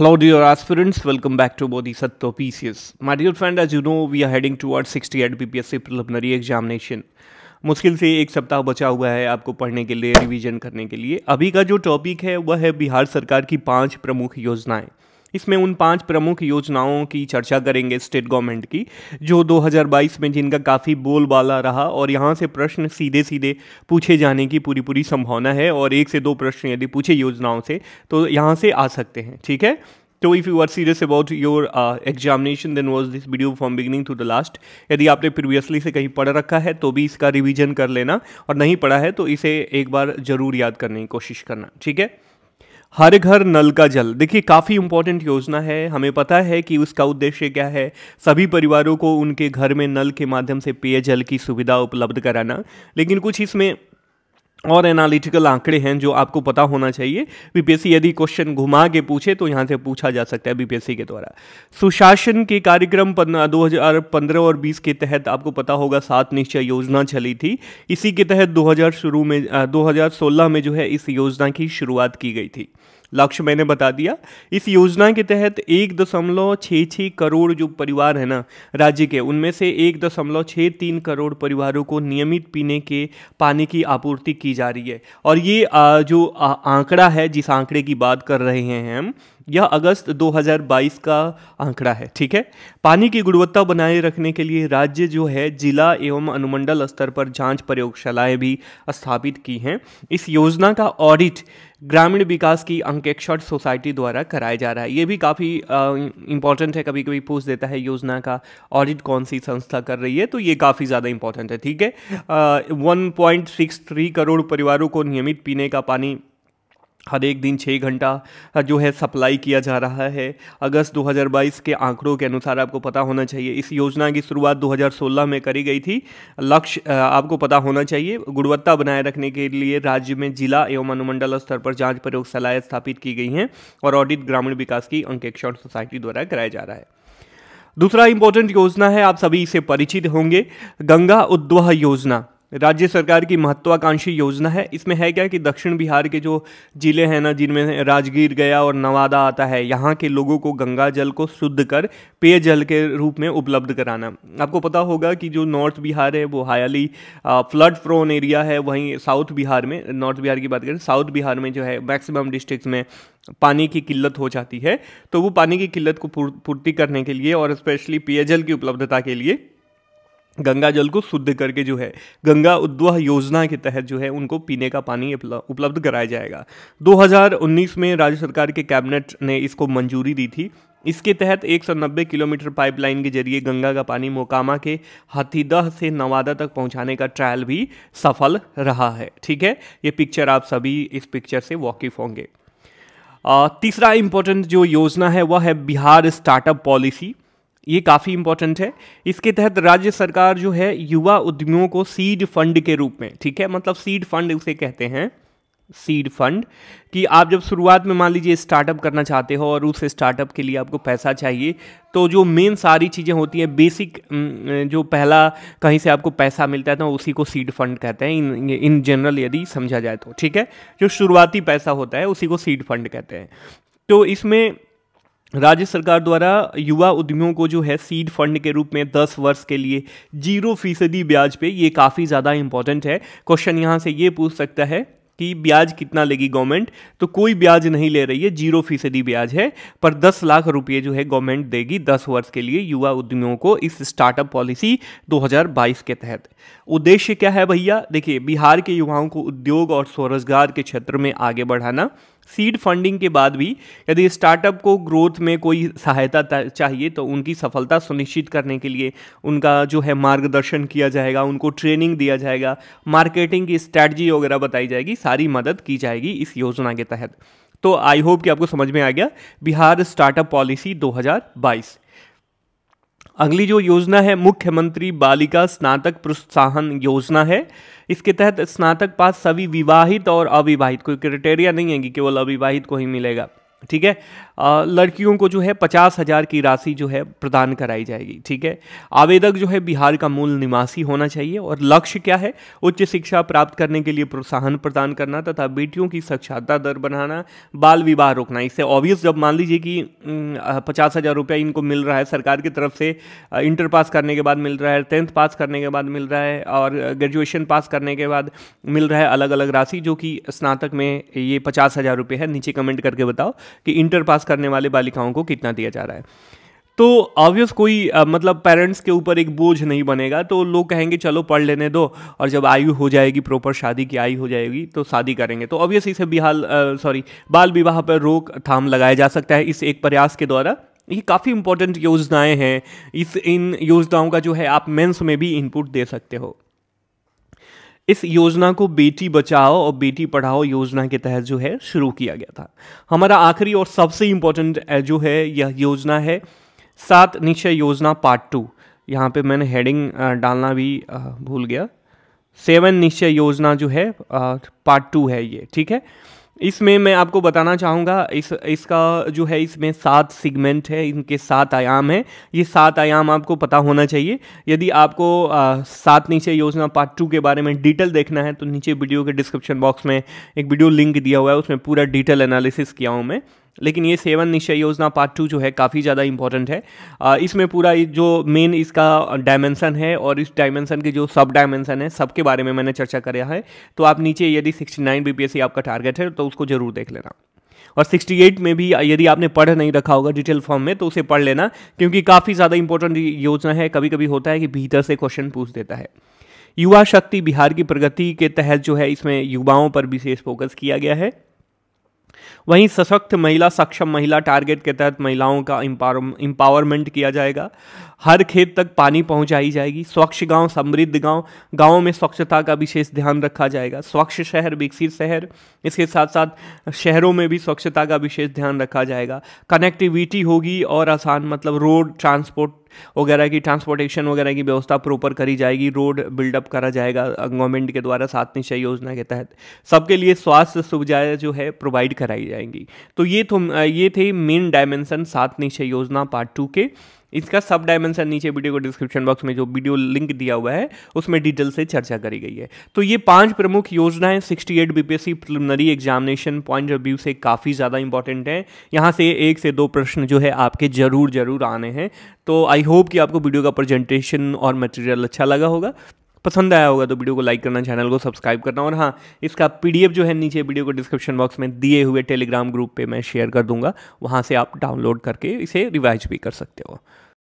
Hello dear aspirants, welcome back to Bodhisattva PCS. My dear friend, as you know, we are heading towards 60 at BPSC preliminary examination. मुश्किल से एक सप्ताह बचा हुआ है आपको पढ़ने के लिए रिवीजन करने के लिए अभी का जो टॉपिक है वह है बिहार सरकार की पांच प्रमुख योजनाएं इसमें उन पांच प्रमुख योजनाओं की चर्चा करेंगे स्टेट गवर्नमेंट की जो 2022 में जिनका काफ़ी बोलबाला रहा और यहाँ से प्रश्न सीधे सीधे पूछे जाने की पूरी पूरी संभावना है और एक से दो प्रश्न यदि पूछे योजनाओं से तो यहाँ से आ सकते हैं ठीक है तो if you are serious about your examination then watch this video from beginning to the last यदि आपने प्रीवियसली से कहीं पढ़ रखा है तो भी इसका रिवीजन कर लेना और नहीं पढ़ा है तो इसे एक बार जरूर याद करने की कोशिश करना ठीक है हर घर नल का जल देखिए काफ़ी इंपॉर्टेंट योजना है हमें पता है कि उसका उद्देश्य क्या है सभी परिवारों को उनके घर में नल के माध्यम से पेयजल की सुविधा उपलब्ध कराना लेकिन कुछ इसमें और एनालिटिकल आंकड़े हैं जो आपको पता होना चाहिए बीपीएससी यदि क्वेश्चन घुमा के पूछे तो यहाँ से पूछा जा सकता है बीपीएससी के द्वारा सुशासन के कार्यक्रम दो हजार पंद्रह और बीस के तहत आपको पता होगा सात निश्चय योजना चली थी इसी के तहत दो शुरू में दो में जो है इस योजना की शुरुआत की गई थी लक्ष्य मैंने बता दिया इस योजना के तहत एक दशमलव छः छः करोड़ जो परिवार है ना राज्य के उनमें से एक दशमलव छः तीन करोड़ परिवारों को नियमित पीने के पानी की आपूर्ति की जा रही है और ये जो आंकड़ा है जिस आंकड़े की बात कर रहे हैं हम यह अगस्त 2022 का आंकड़ा है ठीक है पानी की गुणवत्ता बनाए रखने के लिए राज्य जो है जिला एवं अनुमंडल स्तर पर जांच प्रयोगशालाएं भी स्थापित की हैं इस योजना का ऑडिट ग्रामीण विकास की अंकेक्षण सोसाइटी द्वारा कराया जा रहा है ये भी काफ़ी इंपॉर्टेंट है कभी कभी पूछ देता है योजना का ऑडिट कौन सी संस्था कर रही है तो ये काफ़ी ज़्यादा इंपॉर्टेंट है ठीक है one point six three crore परिवारों को नियमित पीने का पानी हर एक दिन छः घंटा जो है सप्लाई किया जा रहा है अगस्त 2022 के आंकड़ों के अनुसार आपको पता होना चाहिए इस योजना की शुरुआत 2016 में करी गई थी लक्ष्य आपको पता होना चाहिए गुणवत्ता बनाए रखने के लिए राज्य में जिला एवं अनुमंडल स्तर पर जांच प्रयोगशालाएँ स्थापित की गई हैं और ऑडिट ग्रामीण विकास की अंकेक्षण सोसाइटी द्वारा कराया जा रहा है दूसरा इंपॉर्टेंट योजना है आप सभी इसे परिचित होंगे गंगा उद्वह योजना राज्य सरकार की महत्वाकांक्षी योजना है इसमें है क्या कि दक्षिण बिहार के जो ज़िले हैं ना जिनमें राजगीर गया और नवादा आता है यहाँ के लोगों को गंगा जल को शुद्ध कर पेयजल के रूप में उपलब्ध कराना आपको पता होगा कि जो नॉर्थ बिहार है वो हायाली फ्लड प्रोन एरिया है वहीं साउथ बिहार में नॉर्थ बिहार की बात करें साउथ बिहार में जो है मैक्सिमम डिस्ट्रिक्ट में पानी की किल्लत हो जाती है तो वो पानी की किल्लत को पूर्ति करने के लिए और स्पेशली पेयजल की उपलब्धता के लिए गंगा जल को शुद्ध करके जो है गंगा उद्वह योजना के तहत जो है उनको पीने का पानी उपलब्ध कराया जाएगा 2019 में राज्य सरकार के कैबिनेट ने इसको मंजूरी दी थी इसके तहत एक किलोमीटर पाइपलाइन के जरिए गंगा का पानी मोकामा के हाथीदह से नवादा तक पहुंचाने का ट्रायल भी सफल रहा है ठीक है ये पिक्चर आप सभी इस पिक्चर से वाकिफ होंगे तीसरा इम्पोर्टेंट जो योजना है वह है बिहार स्टार्टअप पॉलिसी ये काफ़ी इंपॉर्टेंट है इसके तहत राज्य सरकार जो है युवा उद्यमियों को सीड फंड के रूप में ठीक है मतलब सीड फंड उसे कहते हैं सीड फंड कि आप जब शुरुआत में मान लीजिए स्टार्टअप करना चाहते हो और उस स्टार्टअप के लिए आपको पैसा चाहिए तो जो मेन सारी चीज़ें होती हैं बेसिक जो पहला कहीं से आपको पैसा मिलता है तो उसी को सीड फंड कहते हैं इन इन जनरल यदि समझा जाए तो ठीक है जो शुरुआती पैसा होता है उसी को सीड फंड कहते हैं तो इसमें राज्य सरकार द्वारा युवा उद्यमियों को जो है सीड फंड के रूप में 10 वर्ष के लिए जीरो फीसदी ब्याज पे ये काफ़ी ज़्यादा इंपॉर्टेंट है क्वेश्चन यहाँ से ये पूछ सकता है कि ब्याज कितना लेगी गवर्नमेंट तो कोई ब्याज नहीं ले रही है जीरो फीसदी ब्याज है पर 10 लाख रुपए जो है गवर्नमेंट देगी 10 वर्ष के लिए युवा उद्यमियों को इस स्टार्टअप पॉलिसी 2022 के तहत उद्देश्य क्या है भैया देखिए बिहार के युवाओं को उद्योग और स्वरोजगार के क्षेत्र में आगे बढ़ाना सीड फंडिंग के बाद भी यदि स्टार्टअप को ग्रोथ में कोई सहायता चाहिए तो उनकी सफलता सुनिश्चित करने के लिए उनका जो है मार्गदर्शन किया जाएगा उनको ट्रेनिंग दिया जाएगा मार्केटिंग की स्ट्रैटी वगैरह बताई जाएगी सारी मदद की जाएगी इस योजना के तहत तो आई होप कि आपको समझ में आ गया बिहार स्टार्टअप पॉलिसी 2022 अगली जो योजना है मुख्यमंत्री बालिका स्नातक प्रोत्साहन योजना है इसके तहत स्नातक पास सभी विवाहित और अविवाहित कोई क्राइटेरिया नहीं है कि केवल अविवाहित को ही मिलेगा ठीक है लड़कियों को जो है पचास हज़ार की राशि जो है प्रदान कराई जाएगी ठीक है आवेदक जो है बिहार का मूल निवासी होना चाहिए और लक्ष्य क्या है उच्च शिक्षा प्राप्त करने के लिए प्रोत्साहन प्रदान करना तथा बेटियों की साक्षरता दर बढ़ाना बाल विवाह रोकना इससे ऑब्वियस जब मान लीजिए कि पचास हज़ार रुपया इनको मिल रहा है सरकार की तरफ से इंटर पास करने के बाद मिल रहा है टेंथ पास करने के बाद मिल रहा है और ग्रेजुएशन पास करने के बाद मिल रहा है अलग अलग राशि जो कि स्नातक में ये पचास हज़ार रुपये है नीचे कमेंट करके बताओ कि इंटर पास करने वाले बालिकाओं को कितना दिया जा रहा है तो ऑब्वियस कोई आ, मतलब पेरेंट्स के ऊपर एक बोझ नहीं बनेगा तो लोग कहेंगे चलो पढ़ लेने दो और जब आयु हो जाएगी प्रॉपर शादी की आयु हो जाएगी तो शादी करेंगे तो ऑब्वियस इसे बिहार सॉरी बाल विवाह पर रोक थाम लगाया जा सकता है इस एक प्रयास के द्वारा ये काफ़ी इंपॉर्टेंट योजनाएं हैं इस इन योजनाओं का जो है आप मेंस में भी इनपुट दे सकते हो इस योजना को बेटी बचाओ और बेटी पढ़ाओ योजना के तहत जो है शुरू किया गया था हमारा आखिरी और सबसे इम्पोर्टेंट जो है यह योजना है सात निश्चय योजना पार्ट टू यहाँ पे मैंने हेडिंग डालना भी भूल गया सेवन निश्चय योजना जो है पार्ट टू है ये ठीक है इसमें मैं आपको बताना चाहूँगा इस इसका जो है इसमें सात सिगमेंट है इनके सात आयाम है ये सात आयाम आपको पता होना चाहिए यदि आपको सात नीचे योजना पार्ट टू के बारे में डिटेल देखना है तो नीचे वीडियो के डिस्क्रिप्शन बॉक्स में एक वीडियो लिंक दिया हुआ है उसमें पूरा डिटेल एनालिसिस किया हूँ मैं लेकिन ये सेवन निश्चय योजना पार्ट टू जो है काफ़ी ज़्यादा इंपॉर्टेंट है इसमें पूरा जो मेन इसका डायमेंसन है और इस डायमेंसन के जो सब डायमेंसन है सबके बारे में मैंने चर्चा कराया है तो आप नीचे यदि सिक्सटी नाइन बीपीएससी आपका टारगेट है तो उसको ज़रूर देख लेना और 68 में भी यदि आपने पढ़ नहीं रखा होगा डिटेल फॉर्म में तो उसे पढ़ लेना क्योंकि काफ़ी ज़्यादा इंपॉर्टेंट योजना है कभी कभी होता है कि भीतर से क्वेश्चन पूछ देता है युवा शक्ति बिहार की प्रगति के तहत जो है इसमें युवाओं पर विशेष फोकस किया गया है वहीं सशक्त महिला सक्षम महिला टारगेट के तहत महिलाओं का इम्पावरमेंट किया जाएगा हर खेत तक पानी पहुंचाई जाएगी स्वच्छ गांव समृद्ध गांव गांवों में स्वच्छता का विशेष ध्यान रखा जाएगा स्वच्छ शहर विकसित शहर इसके साथ साथ शहरों में भी स्वच्छता का विशेष ध्यान रखा जाएगा कनेक्टिविटी होगी और आसान मतलब रोड ट्रांसपोर्ट वगैरह की ट्रांसपोर्टेशन वगैरह की व्यवस्था प्रॉपर करी जाएगी रोड बिल्डअप करा जाएगा गवर्नमेंट के द्वारा सात निश्चय योजना के तहत सबके लिए स्वास्थ्य सुविधाएं जो है प्रोवाइड कराई जाएंगी तो ये ये थे मेन डायमेंशन सात निश्चय योजना पार्ट टू के इसका सब डायमेंशन नीचे वीडियो को डिस्क्रिप्शन बॉक्स में जो वीडियो लिंक दिया हुआ है उसमें डिटेल से चर्चा करी गई है तो ये पांच प्रमुख योजनाएं 68 eight BPSC preliminary examination point of view से काफ़ी ज़्यादा इंपॉर्टेंट हैं यहाँ से एक से दो प्रश्न जो है आपके ज़रूर ज़रूर आने हैं तो आई होप कि आपको वीडियो का प्रेजेंटेशन और मटेरियल अच्छा लगा होगा पसंद आया होगा तो वीडियो को लाइक करना चैनल को सब्सक्राइब करना और हाँ इसका पी जो है नीचे वीडियो को डिस्क्रिप्शन बॉक्स में दिए हुए टेलीग्राम ग्रुप पर मैं शेयर कर दूंगा वहाँ से आप डाउनलोड करके इसे रिवाइज भी कर सकते हो